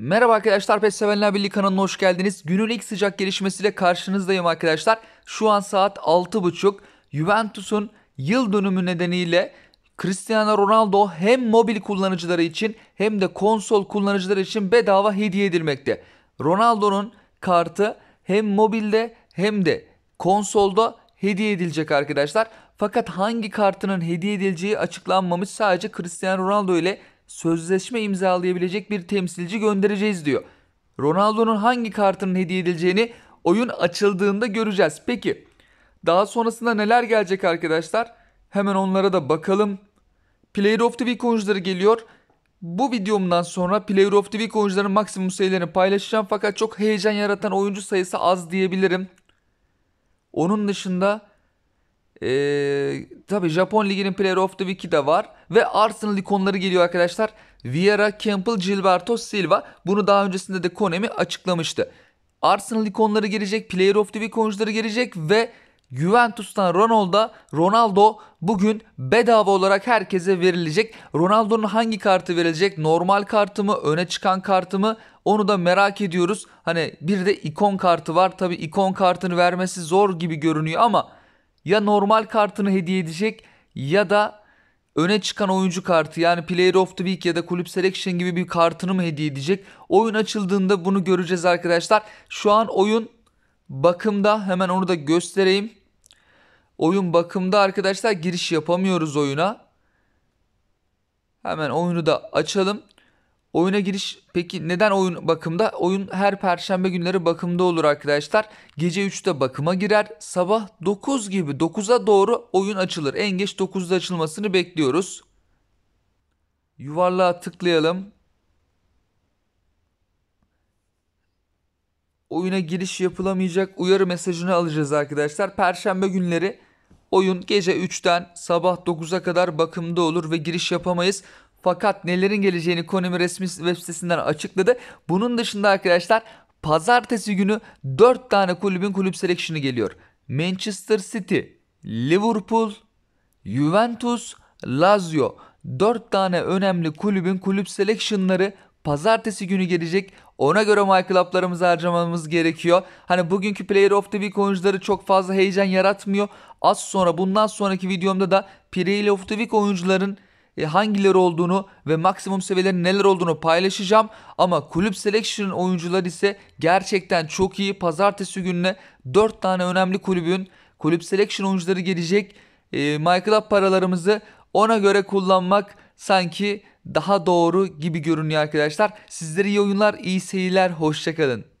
Merhaba arkadaşlar Pes Sevenler Birliği kanalına hoş geldiniz. Günün ilk sıcak gelişmesiyle karşınızdayım arkadaşlar. Şu an saat 6.30. Juventus'un yıl dönümü nedeniyle Cristiano Ronaldo hem mobil kullanıcıları için hem de konsol kullanıcıları için bedava hediye edilmekte. Ronaldo'nun kartı hem mobilde hem de konsolda hediye edilecek arkadaşlar. Fakat hangi kartının hediye edileceği açıklanmamış. Sadece Cristiano Ronaldo ile sözleşme imzalayabilecek bir temsilci göndereceğiz diyor. Ronaldo'nun hangi kartının hediye edileceğini oyun açıldığında göreceğiz. Peki daha sonrasında neler gelecek arkadaşlar? Hemen onlara da bakalım. Player of the Week oyuncuları geliyor. Bu videomdan sonra Player of the Week oyuncuların maksimum sayılarını paylaşacağım fakat çok heyecan yaratan oyuncu sayısı az diyebilirim. Onun dışında ee, tabi Japon Ligi'nin Player of the Week'i de var ve Arsenal ikonları geliyor arkadaşlar. Vieira, Campbell, Gilberto Silva. Bunu daha öncesinde de Konemi açıklamıştı. Arsenal ikonları gelecek, Player of the Week oyuncuları gelecek ve Juventus'tan Ronaldo, Ronaldo bugün bedava olarak herkese verilecek. Ronaldo'nun hangi kartı verilecek? Normal kartı mı? Öne çıkan kartı mı? Onu da merak ediyoruz. Hani bir de ikon kartı var. Tabi ikon kartını vermesi zor gibi görünüyor ama ya normal kartını hediye edecek ya da öne çıkan oyuncu kartı yani Player of the Week ya da Kulüp Selection gibi bir kartını mı hediye edecek? Oyun açıldığında bunu göreceğiz arkadaşlar. Şu an oyun bakımda hemen onu da göstereyim. Oyun bakımda arkadaşlar giriş yapamıyoruz oyuna. Hemen oyunu da açalım. Oyuna giriş peki neden oyun bakımda? Oyun her perşembe günleri bakımda olur arkadaşlar. Gece 3'te bakıma girer. Sabah 9 gibi 9'a doğru oyun açılır. En geç 9'da açılmasını bekliyoruz. Yuvarlığa tıklayalım. Oyuna giriş yapılamayacak uyarı mesajını alacağız arkadaşlar. Perşembe günleri oyun gece 3'ten sabah 9'a kadar bakımda olur ve giriş yapamayız. Fakat nelerin geleceğini Konumi resmi web sitesinden açıkladı. Bunun dışında arkadaşlar pazartesi günü 4 tane kulübün kulüp selection'ı geliyor. Manchester City, Liverpool, Juventus, Lazio 4 tane önemli kulübün kulüp selection'ları pazartesi günü gelecek. Ona göre My Club'larımızı harcamamız gerekiyor. Hani bugünkü Player of the Week oyuncuları çok fazla heyecan yaratmıyor. Az sonra bundan sonraki videomda da Player of the Week oyuncuların e, hangileri olduğunu ve maksimum seviyelerin neler olduğunu paylaşacağım. Ama kulüp selection oyuncuları ise gerçekten çok iyi. Pazartesi gününe 4 tane önemli kulübün kulüp selection oyuncuları gelecek. E, MyClub paralarımızı ona göre kullanmak sanki daha doğru gibi görünüyor arkadaşlar. Sizlere iyi oyunlar, iyi seyirler, hoşçakalın.